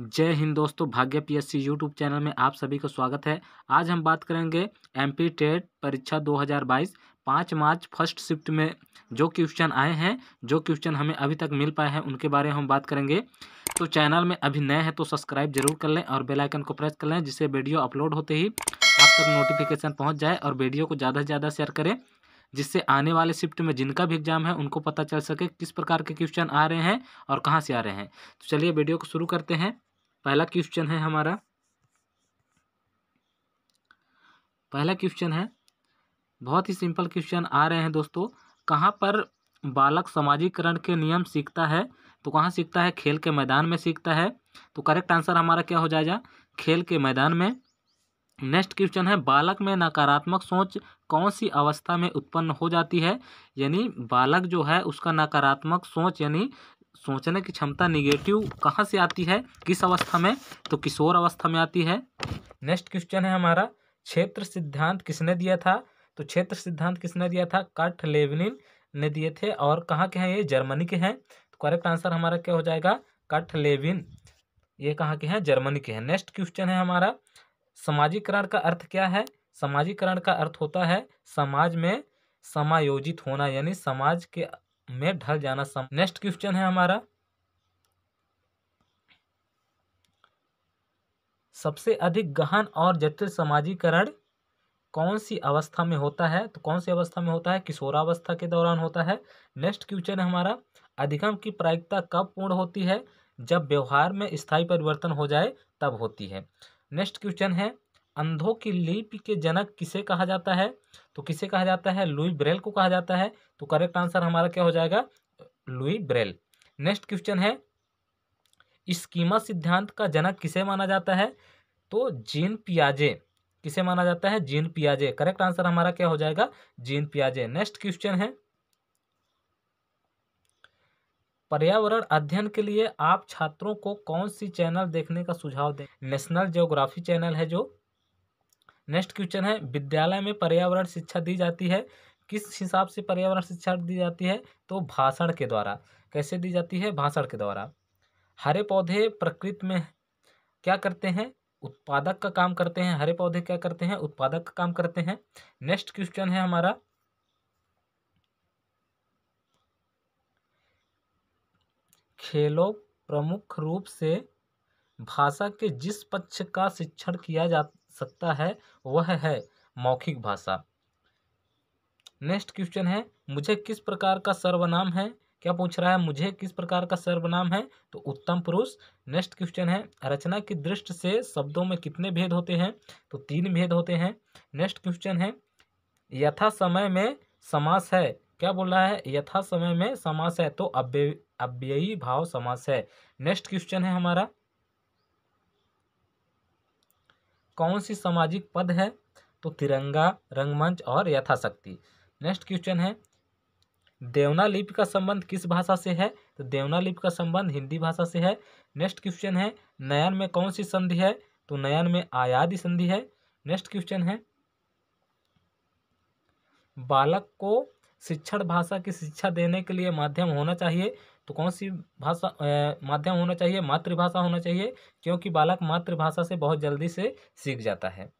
जय हिंद दोस्तों भाग्य पीएससी यूट्यूब चैनल में आप सभी का स्वागत है आज हम बात करेंगे एमपी टेट परीक्षा 2022 पाँच मार्च फर्स्ट शिफ्ट में जो क्वेश्चन आए हैं जो क्वेश्चन हमें अभी तक मिल पाए हैं उनके बारे में हम बात करेंगे तो चैनल में अभी नए हैं तो सब्सक्राइब जरूर कर लें और बेल आइकन को प्रेस कर लें जिससे वीडियो अपलोड होते ही आप तक नोटिफिकेशन पहुंच जाए और वीडियो को ज़्यादा से ज़्यादा शेयर करें जिससे आने वाले शिफ्ट में जिनका भी एग्जाम है उनको पता चल सके किस प्रकार के क्वेश्चन आ रहे हैं और कहाँ से आ रहे हैं तो चलिए वीडियो को शुरू करते हैं पहला क्वेश्चन है हमारा पहला क्वेश्चन है बहुत ही सिंपल क्वेश्चन आ रहे हैं दोस्तों कहाँ पर बालक समाजीकरण के नियम सीखता है तो कहाँ सीखता है खेल के मैदान में सीखता है तो करेक्ट आंसर हमारा क्या हो जाएगा खेल के मैदान में नेक्स्ट क्वेश्चन है बालक में नकारात्मक सोच कौन सी अवस्था में उत्पन्न हो जाती है यानी बालक जो है उसका नकारात्मक सोच यानी सोचने की क्षमता निगेटिव कहाँ से आती है किस अवस्था में तो किशोर अवस्था में आती है नेक्स्ट क्वेश्चन है हमारा क्षेत्र सिद्धांत किसने दिया था तो क्षेत्र सिद्धांत किसने दिया था कट लेवनिन ने दिए थे और कहाँ के हैं ये जर्मनी के हैं तो करेक्ट आंसर हमारा क्या हो जाएगा कट लेविन ये कहाँ के हैं जर्मनी के हैं नेक्स्ट क्वेश्चन है हमारा समाजीकरण का अर्थ क्या है समाजीकरण का अर्थ होता है समाज में समायोजित होना यानी समाज के में ढल जाना सम नेक्स्ट क्वेश्चन है हमारा सबसे अधिक गहन और जटिल समाजीकरण कौन सी अवस्था में होता है तो कौन सी अवस्था में होता है किशोरावस्था के दौरान होता है नेक्स्ट क्वेश्चन है हमारा अधिगम की प्रायिकता कब पूर्ण होती है जब व्यवहार में स्थायी परिवर्तन हो जाए तब होती है नेक्स्ट क्वेश्चन है अंधों की लिपि के जनक किसे कहा जाता है तो किसे कहा जाता है लुई ब्रेल को कहा जाता है तो करेक्ट आंसर हमारा क्या हो जाएगा लुई ब्रेल नेक्स्ट क्वेश्चन है स्कीमा सिद्धांत का जनक किसे माना जाता है तो जीन पियाजे किसे माना जाता है जीन पियाजे करेक्ट आंसर हमारा क्या हो जाएगा जीन पियाजे नेक्स्ट क्वेश्चन है पर्यावरण अध्ययन के लिए आप छात्रों को कौन सी चैनल देखने का सुझाव दें नेशनल ज्योग्राफी चैनल है जो नेक्स्ट क्वेश्चन है विद्यालय में पर्यावरण शिक्षा दी जाती है किस हिसाब से पर्यावरण शिक्षा दी जाती है तो भाषण के द्वारा कैसे दी जाती है भाषण के द्वारा हरे पौधे प्रकृति में क्या करते हैं उत्पादक का काम करते हैं हरे पौधे क्या करते हैं उत्पादक का काम करते हैं नेक्स्ट क्वेश्चन है हमारा खेलों प्रमुख रूप से भाषा के जिस पक्ष का शिक्षण किया जा सकता है वह है मौखिक भाषा नेक्स्ट क्वेश्चन है मुझे किस प्रकार का सर्वनाम है क्या पूछ रहा है मुझे किस प्रकार का सर्वनाम है तो उत्तम पुरुष नेक्स्ट क्वेश्चन है रचना की दृष्टि से शब्दों में कितने भेद होते हैं तो तीन भेद होते हैं नेक्स्ट क्वेश्चन है यथा समय में समास है क्या बोल रहा है यथा समय में समास है तो अव्यय अव्ययी भाव समास है नेक्स्ट क्वेश्चन है हमारा कौन सी सामाजिक पद है तो तिरंगा रंगमंच और यथाशक्ति नेक्स्ट क्वेश्चन है देवना लिपि का संबंध किस भाषा से है तो देवना लिपि का संबंध हिंदी भाषा से है नेक्स्ट क्वेश्चन है नयन में कौन सी संधि है तो नयन में आयादि संधि है नेक्स्ट क्वेश्चन है बालक को शिक्षण भाषा की शिक्षा देने के लिए माध्यम होना चाहिए तो कौन सी भाषा माध्यम होना चाहिए मातृभाषा होना चाहिए क्योंकि बालक मातृभाषा से बहुत जल्दी से सीख जाता है